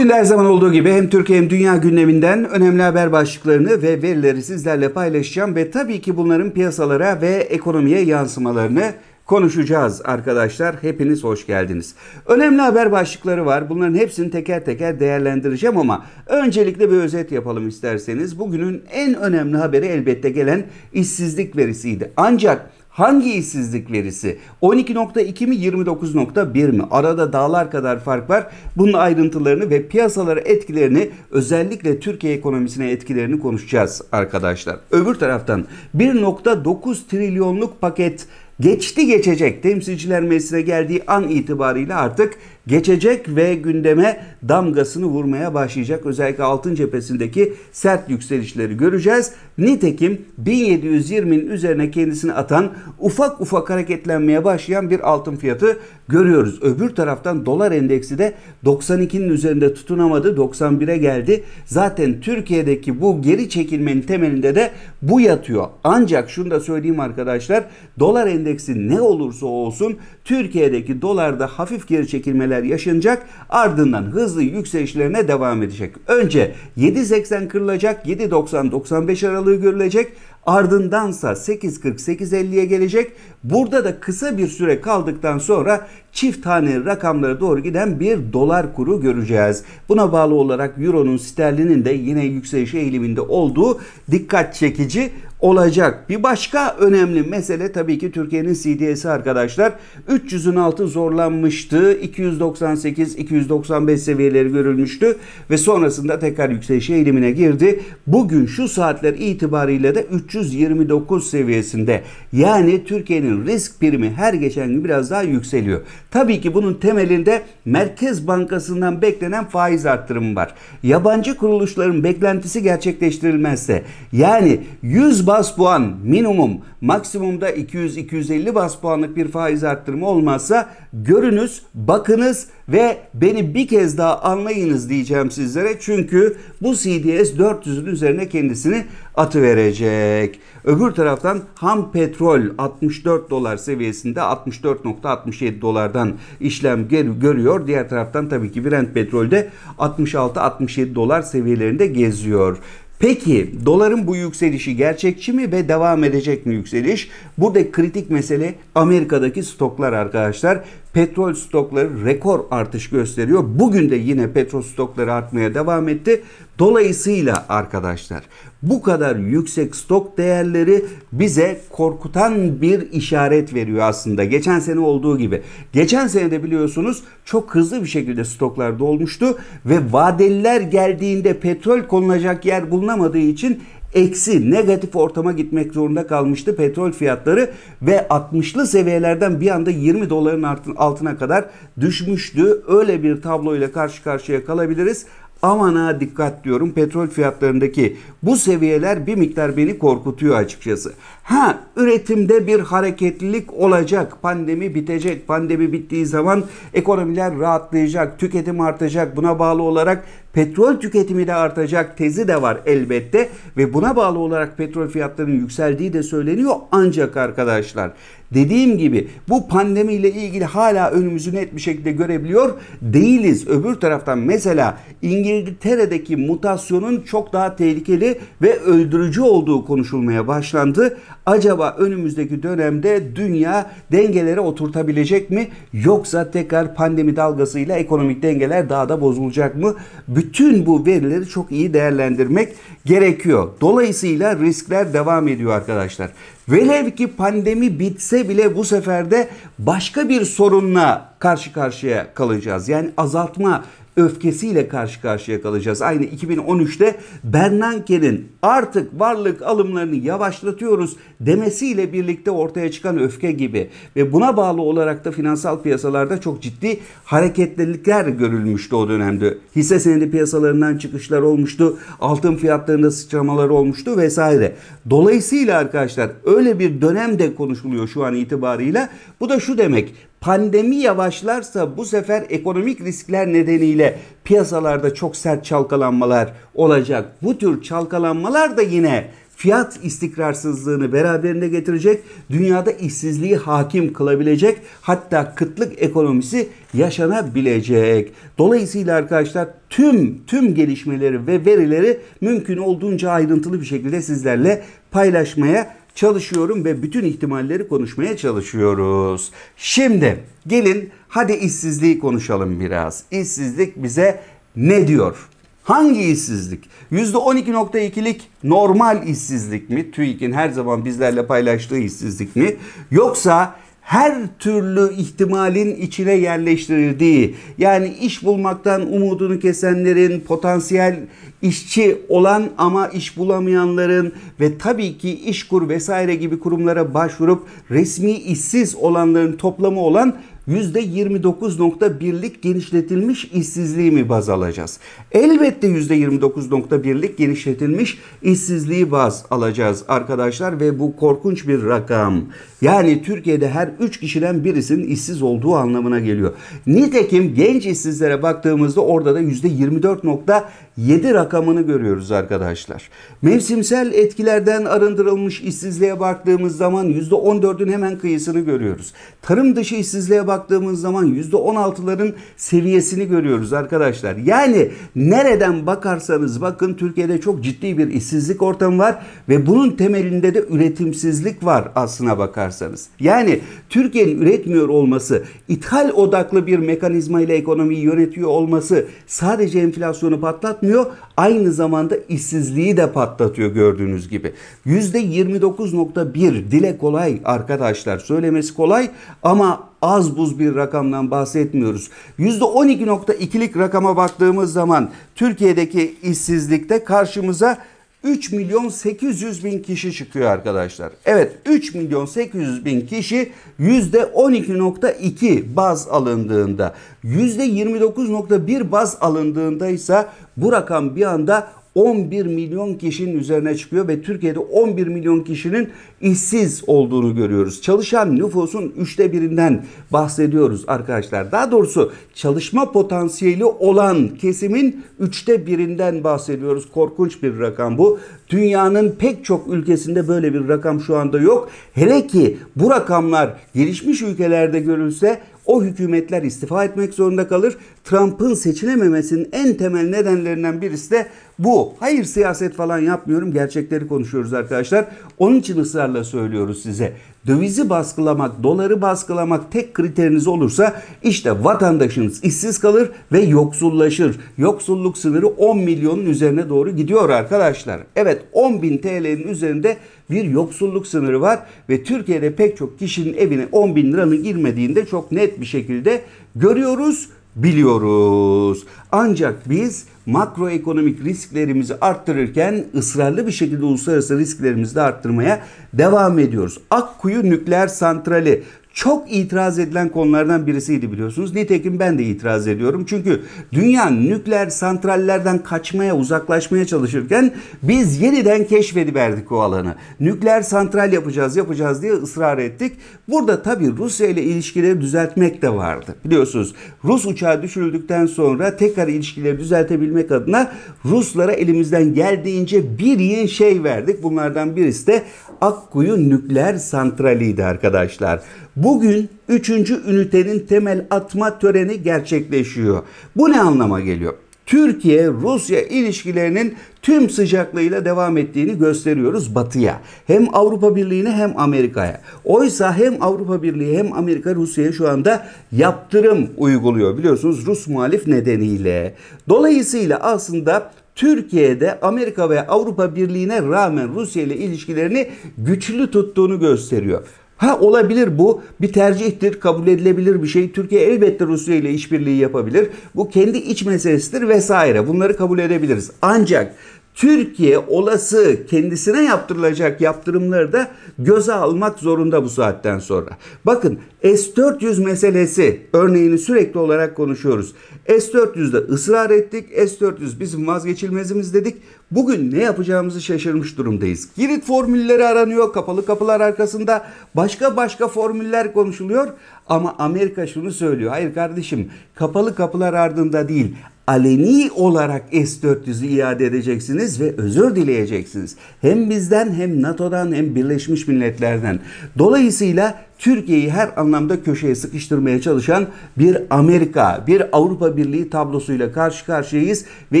Bugün de her zaman olduğu gibi hem Türkiye hem dünya gündeminden önemli haber başlıklarını ve verileri sizlerle paylaşacağım ve tabii ki bunların piyasalara ve ekonomiye yansımalarını konuşacağız arkadaşlar. Hepiniz hoş geldiniz. Önemli haber başlıkları var. Bunların hepsini teker teker değerlendireceğim ama öncelikle bir özet yapalım isterseniz. Bugünün en önemli haberi elbette gelen işsizlik verisiydi. Ancak Hangi işsizlik verisi? 12.2 mi 29.1 mi? Arada dağlar kadar fark var. Bunun ayrıntılarını ve piyasalara etkilerini özellikle Türkiye ekonomisine etkilerini konuşacağız arkadaşlar. Öbür taraftan 1.9 trilyonluk paket geçti geçecek. Temsilciler Meclisi'ne geldiği an itibariyle artık geçecek ve gündeme damgasını vurmaya başlayacak. Özellikle altın cephesindeki sert yükselişleri göreceğiz. Nitekim 1720'nin üzerine kendisini atan ufak ufak hareketlenmeye başlayan bir altın fiyatı görüyoruz. Öbür taraftan dolar endeksi de 92'nin üzerinde tutunamadı. 91'e geldi. Zaten Türkiye'deki bu geri çekilmenin temelinde de bu yatıyor. Ancak şunu da söyleyeyim arkadaşlar. Dolar endeksi ne olursa olsun Türkiye'deki dolarda hafif geri çekilmeler yaşanacak. Ardından hızlı yükselişlerine devam edecek. Önce 7.80 kırılacak, 7.90-95 aralığı görülecek. Ardındansa 8.40-8.50'ye gelecek. Burada da kısa bir süre kaldıktan sonra çift tane rakamlara doğru giden bir dolar kuru göreceğiz. Buna bağlı olarak euronun sterlinin de yine yükseliş eğiliminde olduğu dikkat çekici olacak. Bir başka önemli mesele tabii ki Türkiye'nin CDS'i arkadaşlar. 300'ün altı zorlanmıştı. 298-295 seviyeleri görülmüştü ve sonrasında tekrar yükseliş eğilimine girdi. Bugün şu saatler itibariyle de 300 329 seviyesinde. Yani Türkiye'nin risk primi her geçen gün biraz daha yükseliyor. Tabii ki bunun temelinde Merkez Bankası'ndan beklenen faiz arttırımı var. Yabancı kuruluşların beklentisi gerçekleştirilmezse yani 100 bas puan minimum maksimumda 200-250 bas puanlık bir faiz arttırımı olmazsa görünüz, bakınız ve beni bir kez daha anlayınız diyeceğim sizlere. Çünkü bu CDS 400'ün üzerine kendisini atı verecek. Öbür taraftan ham petrol 64 dolar seviyesinde 64.67 dolardan işlem görüyor. Diğer taraftan tabii ki Brent petrol de 66-67 dolar seviyelerinde geziyor. Peki doların bu yükselişi gerçekçi mi ve devam edecek mi yükseliş? Burada kritik mesele Amerika'daki stoklar arkadaşlar. Petrol stokları rekor artış gösteriyor. Bugün de yine petrol stokları artmaya devam etti. Dolayısıyla arkadaşlar bu kadar yüksek stok değerleri bize korkutan bir işaret veriyor aslında. Geçen sene olduğu gibi. Geçen sene de biliyorsunuz çok hızlı bir şekilde stoklar dolmuştu ve vadeliler geldiğinde petrol konulacak yer bulunamadığı için eksi negatif ortama gitmek zorunda kalmıştı petrol fiyatları ve 60'lı seviyelerden bir anda 20 doların altına kadar düşmüştü. Öyle bir tabloyla karşı karşıya kalabiliriz. Aman ha dikkat diyorum petrol fiyatlarındaki bu seviyeler bir miktar beni korkutuyor açıkçası. Ha üretimde bir hareketlilik olacak. Pandemi bitecek. Pandemi bittiği zaman ekonomiler rahatlayacak, tüketim artacak. Buna bağlı olarak petrol tüketimi de artacak tezi de var elbette ve buna bağlı olarak petrol fiyatlarının yükseldiği de söyleniyor ancak arkadaşlar dediğim gibi bu pandemiyle ilgili hala önümüzü net bir şekilde görebiliyor değiliz. Öbür taraftan mesela İngiltere'deki mutasyonun çok daha tehlikeli ve öldürücü olduğu konuşulmaya başlandı. Acaba önümüzdeki dönemde dünya dengelere oturtabilecek mi yoksa tekrar pandemi dalgasıyla ekonomik dengeler daha da bozulacak mı? bütün bu verileri çok iyi değerlendirmek gerekiyor. Dolayısıyla riskler devam ediyor arkadaşlar. Velev ki pandemi bitse bile bu sefer de başka bir sorunla karşı karşıya kalacağız. Yani azaltma öfkesiyle karşı karşıya kalacağız. Aynı 2013'te Bernanke'nin artık varlık alımlarını yavaşlatıyoruz demesiyle birlikte ortaya çıkan öfke gibi ve buna bağlı olarak da finansal piyasalarda çok ciddi hareketlilikler görülmüştü o dönemde. Hisse senedi piyasalarından çıkışlar olmuştu, altın fiyatlarında sıçramalar olmuştu vesaire. Dolayısıyla arkadaşlar öyle bir dönem de konuşuluyor şu an itibarıyla. Bu da şu demek Pandemi yavaşlarsa bu sefer ekonomik riskler nedeniyle piyasalarda çok sert çalkalanmalar olacak. Bu tür çalkalanmalar da yine fiyat istikrarsızlığını beraberinde getirecek, dünyada işsizliği hakim kılabilecek, hatta kıtlık ekonomisi yaşanabilecek. Dolayısıyla arkadaşlar tüm tüm gelişmeleri ve verileri mümkün olduğunca ayrıntılı bir şekilde sizlerle paylaşmaya çalışıyorum ve bütün ihtimalleri konuşmaya çalışıyoruz. Şimdi gelin hadi işsizliği konuşalım biraz. İşsizlik bize ne diyor? Hangi işsizlik? %12.2'lik normal işsizlik mi? TÜİK'in her zaman bizlerle paylaştığı işsizlik mi? Yoksa her türlü ihtimalin içine yerleştirildiği yani iş bulmaktan umudunu kesenlerin, potansiyel işçi olan ama iş bulamayanların ve tabii ki işkur vesaire gibi kurumlara başvurup resmi işsiz olanların toplamı olan %29.1'lik genişletilmiş işsizliği mi baz alacağız? Elbette %29.1'lik genişletilmiş işsizliği baz alacağız arkadaşlar ve bu korkunç bir rakam. Yani Türkiye'de her 3 kişiden birisinin işsiz olduğu anlamına geliyor. Nitekim genç işsizlere baktığımızda orada da %24.7 rakamını görüyoruz arkadaşlar. Mevsimsel etkilerden arındırılmış işsizliğe baktığımız zaman %14'ün hemen kıyısını görüyoruz. Tarım dışı işsizliğe baktığımız zaman %16'ların seviyesini görüyoruz arkadaşlar. Yani nereden bakarsanız bakın Türkiye'de çok ciddi bir işsizlik ortamı var ve bunun temelinde de üretimsizlik var aslına bakarsanız. Yani Türkiye'nin üretmiyor olması, ithal odaklı bir mekanizma ile ekonomiyi yönetiyor olması sadece enflasyonu patlatmıyor, aynı zamanda işsizliği de patlatıyor gördüğünüz gibi. %29.1 dile kolay arkadaşlar söylemesi kolay ama az buz bir rakamdan bahsetmiyoruz. %12.2'lik rakama baktığımız zaman Türkiye'deki işsizlikte karşımıza 3 milyon 800 bin kişi çıkıyor arkadaşlar. Evet 3 milyon 800 bin kişi %12.2 baz alındığında %29.1 baz alındığında ise bu rakam bir anda 11 milyon kişinin üzerine çıkıyor ve Türkiye'de 11 milyon kişinin işsiz olduğunu görüyoruz. Çalışan nüfusun üçte birinden bahsediyoruz arkadaşlar. Daha doğrusu çalışma potansiyeli olan kesimin üçte birinden bahsediyoruz. Korkunç bir rakam bu. Dünyanın pek çok ülkesinde böyle bir rakam şu anda yok. Hele ki bu rakamlar gelişmiş ülkelerde görülse o hükümetler istifa etmek zorunda kalır. Trump'ın seçilememesinin en temel nedenlerinden birisi de bu. Hayır siyaset falan yapmıyorum. Gerçekleri konuşuyoruz arkadaşlar. Onun için ısrarla söylüyoruz size dövizi baskılamak, doları baskılamak tek kriteriniz olursa işte vatandaşınız işsiz kalır ve yoksullaşır. Yoksulluk sınırı 10 milyonun üzerine doğru gidiyor arkadaşlar. Evet 10 bin TL'nin üzerinde bir yoksulluk sınırı var ve Türkiye'de pek çok kişinin evine 10 bin liranın girmediğinde çok net bir şekilde görüyoruz biliyoruz. Ancak biz makroekonomik risklerimizi arttırırken ısrarlı bir şekilde uluslararası risklerimizi de arttırmaya devam ediyoruz. Akkuyu nükleer santrali çok itiraz edilen konulardan birisiydi biliyorsunuz. Nitekim ben de itiraz ediyorum. Çünkü dünya nükleer santrallerden kaçmaya, uzaklaşmaya çalışırken biz yeniden keşfediverdik o alanı. Nükleer santral yapacağız, yapacağız diye ısrar ettik. Burada tabii Rusya ile ilişkileri düzeltmek de vardı. Biliyorsunuz Rus uçağı düşürüldükten sonra tekrar çıkar ilişkileri düzeltebilmek adına Ruslara elimizden geldiğince bir yeni şey verdik. Bunlardan birisi de Akkuyu nükleer santraliydi arkadaşlar. Bugün 3. ünitenin temel atma töreni gerçekleşiyor. Bu ne anlama geliyor? Türkiye-Rusya ilişkilerinin tüm sıcaklığıyla devam ettiğini gösteriyoruz batıya. Hem Avrupa Birliği'ne hem Amerika'ya. Oysa hem Avrupa Birliği hem Amerika Rusya'ya şu anda yaptırım uyguluyor biliyorsunuz Rus muhalif nedeniyle. Dolayısıyla aslında Türkiye'de Amerika ve Avrupa Birliği'ne rağmen Rusya ile ilişkilerini güçlü tuttuğunu gösteriyor. Ha olabilir bu bir tercihtir, kabul edilebilir bir şey. Türkiye elbette Rusya ile işbirliği yapabilir. Bu kendi iç meselesidir vesaire. Bunları kabul edebiliriz. Ancak Türkiye olası kendisine yaptırılacak yaptırımları da göze almak zorunda bu saatten sonra. Bakın S-400 meselesi örneğini sürekli olarak konuşuyoruz. S-400'de ısrar ettik. S-400 bizim vazgeçilmezimiz dedik. Bugün ne yapacağımızı şaşırmış durumdayız. Girit formülleri aranıyor. Kapalı kapılar arkasında başka başka formüller konuşuluyor. Ama Amerika şunu söylüyor. Hayır kardeşim kapalı kapılar ardında değil aleni olarak S-400'ü iade edeceksiniz ve özür dileyeceksiniz. Hem bizden hem NATO'dan hem Birleşmiş Milletler'den. Dolayısıyla Türkiye'yi her anlamda köşeye sıkıştırmaya çalışan bir Amerika, bir Avrupa Birliği tablosuyla karşı karşıyayız ve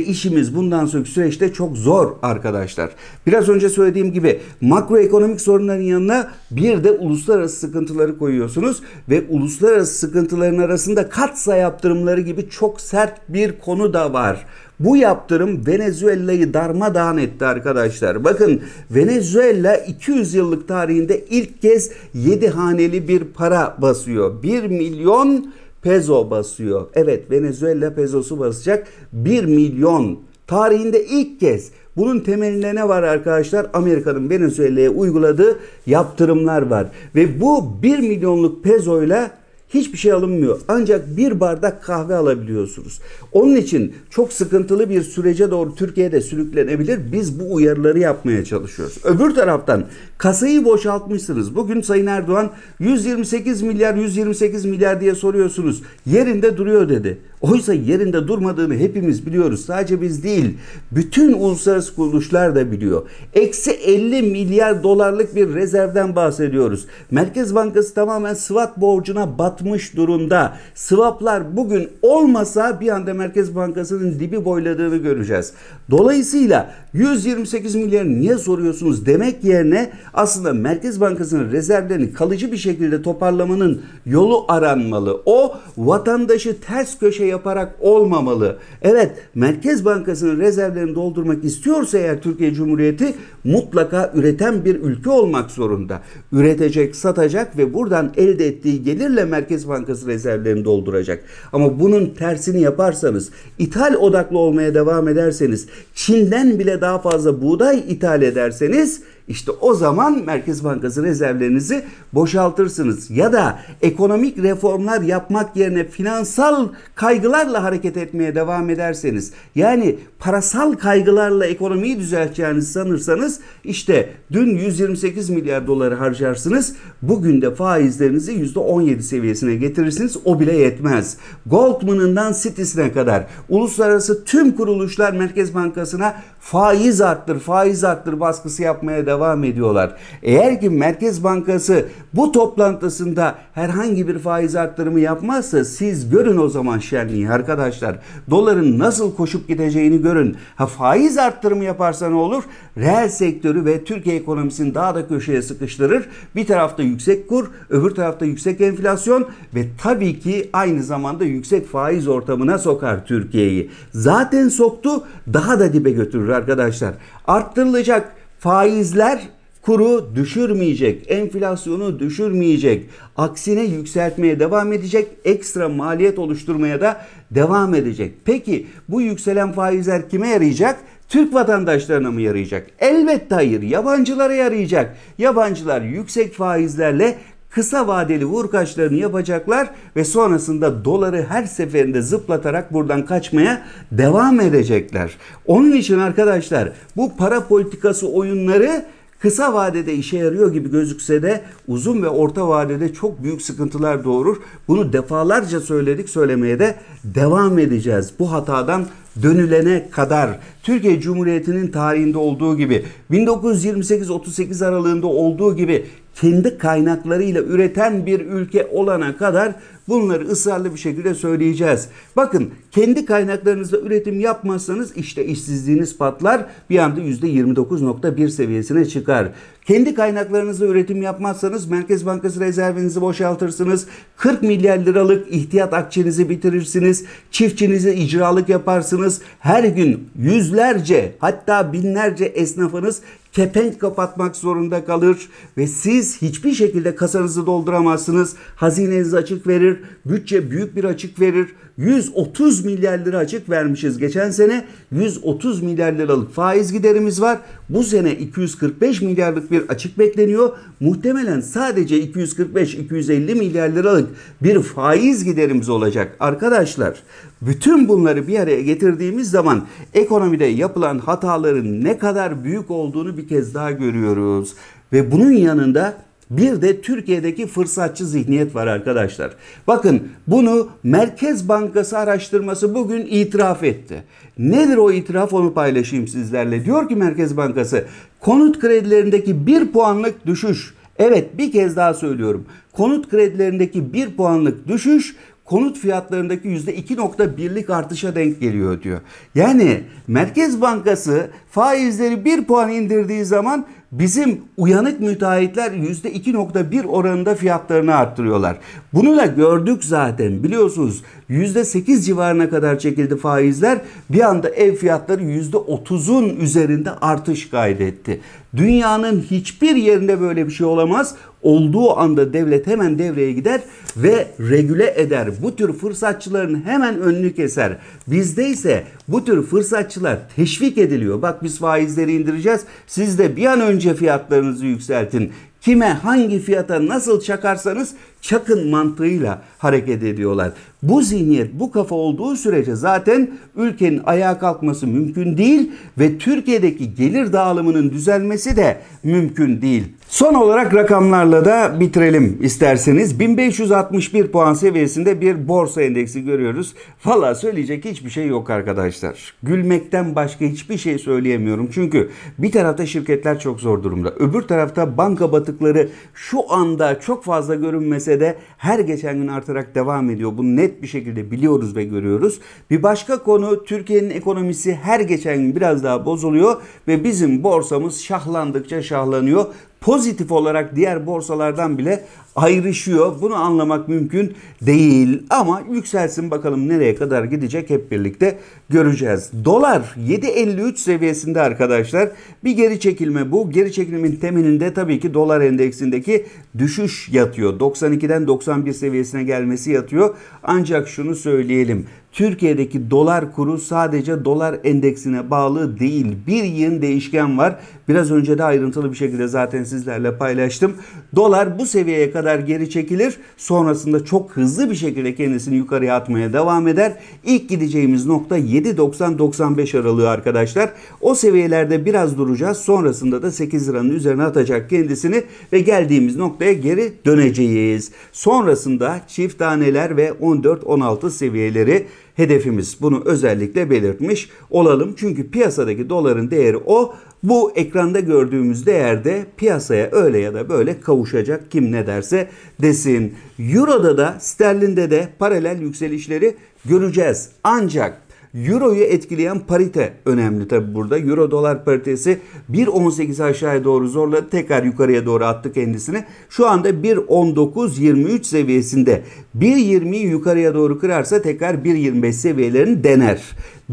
işimiz bundan sonraki süreçte çok zor arkadaşlar. Biraz önce söylediğim gibi makroekonomik sorunların yanına bir de uluslararası sıkıntıları koyuyorsunuz ve uluslararası sıkıntıların arasında katsa yaptırımları gibi çok sert bir konu da var. Bu yaptırım Venezuela'yı darmadağın etti arkadaşlar. Bakın Venezuela 200 yıllık tarihinde ilk kez 7 haneli bir para basıyor. 1 milyon pezo basıyor. Evet Venezuela pezosu basacak 1 milyon tarihinde ilk kez bunun temelinde ne var arkadaşlar? Amerika'nın Venezuela'ya uyguladığı yaptırımlar var. Ve bu 1 milyonluk pezoyla hiçbir şey alınmıyor. Ancak bir bardak kahve alabiliyorsunuz. Onun için çok sıkıntılı bir sürece doğru Türkiye'de sürüklenebilir. Biz bu uyarıları yapmaya çalışıyoruz. Öbür taraftan kasayı boşaltmışsınız. Bugün Sayın Erdoğan 128 milyar 128 milyar diye soruyorsunuz. Yerinde duruyor dedi. Oysa yerinde durmadığını hepimiz biliyoruz. Sadece biz değil, bütün uluslararası kuruluşlar da biliyor. Eksi 50 milyar dolarlık bir rezervden bahsediyoruz. Merkez Bankası tamamen swap borcuna batmış durumda. Swaplar bugün olmasa bir anda Merkez Bankası'nın dibi boyladığını göreceğiz. Dolayısıyla 128 milyar niye soruyorsunuz demek yerine aslında Merkez Bankası'nın rezervlerini kalıcı bir şekilde toparlamanın yolu aranmalı. O vatandaşı ters köşe yaparak olmamalı. Evet Merkez Bankası'nın rezervlerini doldurmak istiyorsa eğer Türkiye Cumhuriyeti mutlaka üreten bir ülke olmak zorunda. Üretecek, satacak ve buradan elde ettiği gelirle Merkez Bankası rezervlerini dolduracak. Ama bunun tersini yaparsanız, ithal odaklı olmaya devam ederseniz, Çin'den bile daha daha fazla buğday ithal ederseniz işte o zaman Merkez Bankası rezervlerinizi boşaltırsınız. Ya da ekonomik reformlar yapmak yerine finansal kaygılarla hareket etmeye devam ederseniz yani parasal kaygılarla ekonomiyi düzelteceğinizi sanırsanız işte dün 128 milyar doları harcarsınız. Bugün de faizlerinizi %17 seviyesine getirirsiniz. O bile yetmez. Goldman'ından Citi'sine kadar uluslararası tüm kuruluşlar Merkez Bankası'na faiz arttır, faiz arttır baskısı yapmaya devam devam ediyorlar. Eğer ki Merkez Bankası bu toplantısında herhangi bir faiz arttırımı yapmazsa siz görün o zaman şenliği arkadaşlar. Doların nasıl koşup gideceğini görün. Ha faiz arttırımı yaparsa ne olur? Reel sektörü ve Türkiye ekonomisini daha da köşeye sıkıştırır. Bir tarafta yüksek kur, öbür tarafta yüksek enflasyon ve tabii ki aynı zamanda yüksek faiz ortamına sokar Türkiye'yi. Zaten soktu, daha da dibe götürür arkadaşlar. Arttırılacak Faizler kuru düşürmeyecek, enflasyonu düşürmeyecek, aksine yükseltmeye devam edecek, ekstra maliyet oluşturmaya da devam edecek. Peki bu yükselen faizler kime yarayacak? Türk vatandaşlarına mı yarayacak? Elbette hayır. Yabancılara yarayacak. Yabancılar yüksek faizlerle kısa vadeli vurkaçlarını yapacaklar ve sonrasında doları her seferinde zıplatarak buradan kaçmaya devam edecekler. Onun için arkadaşlar bu para politikası oyunları kısa vadede işe yarıyor gibi gözükse de uzun ve orta vadede çok büyük sıkıntılar doğurur. Bunu defalarca söyledik, söylemeye de devam edeceğiz. Bu hatadan dönülene kadar Türkiye Cumhuriyeti'nin tarihinde olduğu gibi 1928-38 aralığında olduğu gibi kendi kaynaklarıyla üreten bir ülke olana kadar bunları ısrarlı bir şekilde söyleyeceğiz. Bakın kendi kaynaklarınızla üretim yapmazsanız işte işsizliğiniz patlar bir anda %29.1 seviyesine çıkar. Kendi kaynaklarınızı üretim yapmazsanız Merkez Bankası rezervinizi boşaltırsınız. 40 milyar liralık ihtiyat akçenizi bitirirsiniz. Çiftçinize icralık yaparsınız. Her gün yüzlerce hatta binlerce esnafınız kepenk kapatmak zorunda kalır ve siz hiçbir şekilde kasanızı dolduramazsınız. Hazineniz açık verir, bütçe büyük bir açık verir. 130 milyar lira açık vermişiz geçen sene. 130 milyar liralık faiz giderimiz var. Bu sene 245 milyarlık bir açık bekleniyor. Muhtemelen sadece 245-250 milyar liralık bir faiz giderimiz olacak. Arkadaşlar bütün bunları bir araya getirdiğimiz zaman ekonomide yapılan hataların ne kadar büyük olduğunu bir kez daha görüyoruz. Ve bunun yanında bir de Türkiye'deki fırsatçı zihniyet var arkadaşlar. Bakın bunu Merkez Bankası araştırması bugün itiraf etti. Nedir o itiraf onu paylaşayım sizlerle. Diyor ki Merkez Bankası konut kredilerindeki bir puanlık düşüş Evet bir kez daha söylüyorum. Konut kredilerindeki bir puanlık düşüş konut fiyatlarındaki %2.1'lik artışa denk geliyor diyor. Yani Merkez Bankası faizleri 1 puan indirdiği zaman bizim uyanık müteahhitler %2.1 oranında fiyatlarını arttırıyorlar. Bunu da gördük zaten biliyorsunuz %8 civarına kadar çekildi faizler bir anda ev fiyatları %30'un üzerinde artış kaydetti. Dünyanın hiçbir yerinde böyle bir şey olamaz. Olduğu anda devlet hemen devreye gider ve regüle eder. Bu tür fırsatçıların hemen önünü keser. Bizde ise bu tür fırsatçılar teşvik ediliyor. Bak biz faizleri indireceğiz. Siz de bir an önce fiyatlarınızı yükseltin. Kime hangi fiyata nasıl çakarsanız çakın mantığıyla hareket ediyorlar. Bu zihniyet, bu kafa olduğu sürece zaten ülkenin ayağa kalkması mümkün değil ve Türkiye'deki gelir dağılımının düzelmesi de mümkün değil. Son olarak rakamlarla da bitirelim isterseniz. 1561 puan seviyesinde bir borsa endeksi görüyoruz. Valla söyleyecek hiçbir şey yok arkadaşlar. Gülmekten başka hiçbir şey söyleyemiyorum. Çünkü bir tarafta şirketler çok zor durumda. Öbür tarafta banka batıkları şu anda çok fazla görünmesi ise de her geçen gün artarak devam ediyor. Bunu net bir şekilde biliyoruz ve görüyoruz. Bir başka konu Türkiye'nin ekonomisi her geçen gün biraz daha bozuluyor ve bizim borsamız şahlandıkça şahlanıyor pozitif olarak diğer borsalardan bile ayrışıyor. Bunu anlamak mümkün değil ama yükselsin bakalım nereye kadar gidecek hep birlikte göreceğiz. Dolar 7.53 seviyesinde arkadaşlar bir geri çekilme bu. Geri çekilimin temelinde tabii ki dolar endeksindeki düşüş yatıyor. 92'den 91 seviyesine gelmesi yatıyor. Ancak şunu söyleyelim. Türkiye'deki dolar kuru sadece dolar endeksine bağlı değil. Bir yığın değişken var. Biraz önce de ayrıntılı bir şekilde zaten sizlerle paylaştım. Dolar bu seviyeye kadar kadar geri çekilir. Sonrasında çok hızlı bir şekilde kendisini yukarıya atmaya devam eder. İlk gideceğimiz nokta 7.90-95 aralığı arkadaşlar. O seviyelerde biraz duracağız. Sonrasında da 8 liranın üzerine atacak kendisini ve geldiğimiz noktaya geri döneceğiz. Sonrasında çift taneler ve 14-16 seviyeleri hedefimiz. Bunu özellikle belirtmiş olalım. Çünkü piyasadaki doların değeri o. Bu ekranda gördüğümüz değerde piyasaya öyle ya da böyle kavuşacak kim ne derse desin. Euro'da da sterlinde de paralel yükselişleri göreceğiz. Ancak Euro'yu etkileyen parite önemli tabi burada. Euro dolar paritesi 1.18 aşağıya doğru zorladı. Tekrar yukarıya doğru attı kendisini. Şu anda 1.19-23 seviyesinde. 1.20'yi yukarıya doğru kırarsa tekrar 1.25 seviyelerini dener.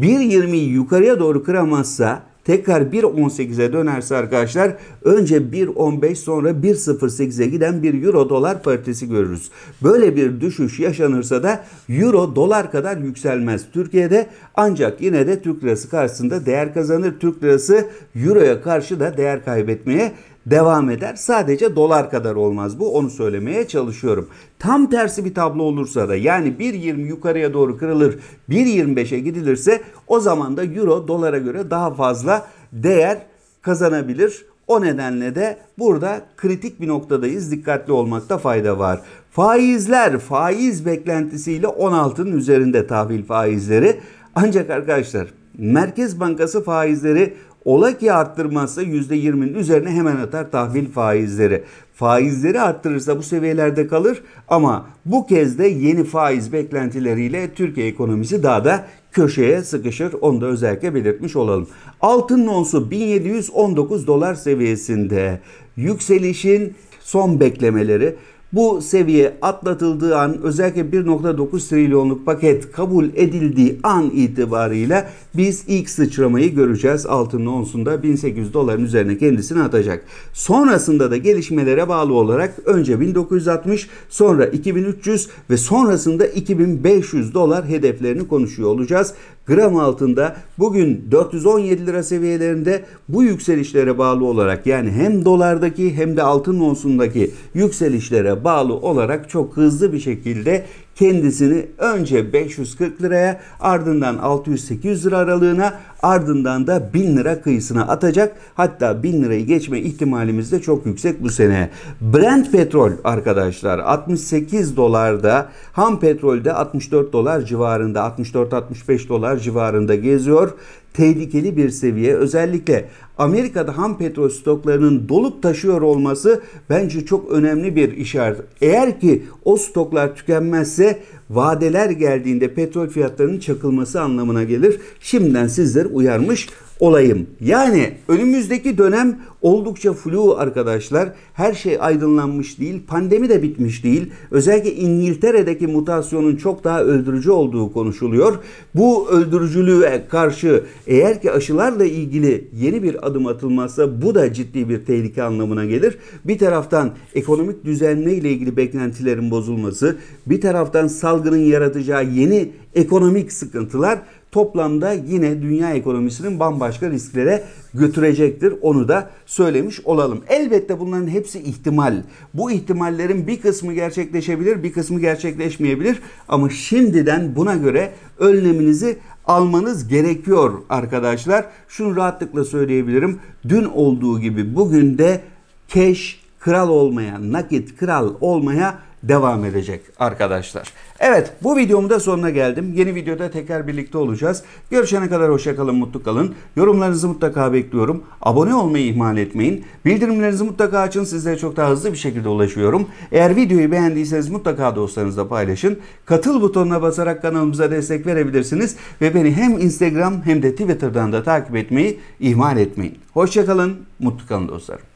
1.20'yi yukarıya doğru kıramazsa tekrar 1.18'e dönerse arkadaşlar önce 1.15 sonra 1.08'e giden bir euro dolar paritesi görürüz. Böyle bir düşüş yaşanırsa da euro dolar kadar yükselmez Türkiye'de ancak yine de Türk lirası karşısında değer kazanır. Türk lirası euroya karşı da değer kaybetmeye devam eder. Sadece dolar kadar olmaz bu onu söylemeye çalışıyorum. Tam tersi bir tablo olursa da yani 1.20 yukarıya doğru kırılır 1.25'e gidilirse o zaman da euro dolara göre daha fazla değer kazanabilir. O nedenle de burada kritik bir noktadayız. Dikkatli olmakta fayda var. Faizler faiz beklentisiyle 16'nın üzerinde tahvil faizleri. Ancak arkadaşlar Merkez Bankası faizleri Ola ki arttırmazsa %20'nin üzerine hemen atar tahvil faizleri. Faizleri arttırırsa bu seviyelerde kalır ama bu kez de yeni faiz beklentileriyle Türkiye ekonomisi daha da köşeye sıkışır. Onu da özellikle belirtmiş olalım. Altın nonsu 1719 dolar seviyesinde yükselişin son beklemeleri bu seviye atlatıldığı an özellikle 1.9 trilyonluk paket kabul edildiği an itibariyle biz ilk sıçramayı göreceğiz. Altın onsunda 1800 doların üzerine kendisini atacak. Sonrasında da gelişmelere bağlı olarak önce 1960 sonra 2300 ve sonrasında 2500 dolar hedeflerini konuşuyor olacağız gram altında bugün 417 lira seviyelerinde bu yükselişlere bağlı olarak yani hem dolardaki hem de altın onsundaki yükselişlere bağlı olarak çok hızlı bir şekilde kendisini önce 540 liraya ardından 600-800 lira aralığına ardından da 1000 lira kıyısına atacak. Hatta 1000 lirayı geçme ihtimalimiz de çok yüksek bu sene. Brent petrol arkadaşlar 68 dolarda, ham petrolde 64 dolar civarında, 64-65 dolar civarında geziyor tehlikeli bir seviye. Özellikle Amerika'da ham petrol stoklarının dolup taşıyor olması bence çok önemli bir işaret. Eğer ki o stoklar tükenmezse vadeler geldiğinde petrol fiyatlarının çakılması anlamına gelir. Şimdiden sizler uyarmış olayım. Yani önümüzdeki dönem oldukça flu arkadaşlar. Her şey aydınlanmış değil. Pandemi de bitmiş değil. Özellikle İngiltere'deki mutasyonun çok daha öldürücü olduğu konuşuluyor. Bu öldürücülüğe karşı eğer ki aşılarla ilgili yeni bir adım atılmazsa bu da ciddi bir tehlike anlamına gelir. Bir taraftan ekonomik düzenle ile ilgili beklentilerin bozulması, bir taraftan salgının yaratacağı yeni ekonomik sıkıntılar toplamda yine dünya ekonomisinin bambaşka risklere götürecektir. Onu da söylemiş olalım. Elbette bunların hepsi ihtimal. Bu ihtimallerin bir kısmı gerçekleşebilir, bir kısmı gerçekleşmeyebilir ama şimdiden buna göre önleminizi almanız gerekiyor arkadaşlar. Şunu rahatlıkla söyleyebilirim. Dün olduğu gibi bugün de keş kral olmaya, nakit kral olmaya devam edecek arkadaşlar. Evet bu videomun da sonuna geldim. Yeni videoda tekrar birlikte olacağız. Görüşene kadar hoşçakalın, kalın, mutlu kalın. Yorumlarınızı mutlaka bekliyorum. Abone olmayı ihmal etmeyin. Bildirimlerinizi mutlaka açın. Sizlere çok daha hızlı bir şekilde ulaşıyorum. Eğer videoyu beğendiyseniz mutlaka dostlarınızla paylaşın. Katıl butonuna basarak kanalımıza destek verebilirsiniz. Ve beni hem Instagram hem de Twitter'dan da takip etmeyi ihmal etmeyin. Hoşçakalın, kalın, mutlu kalın dostlarım.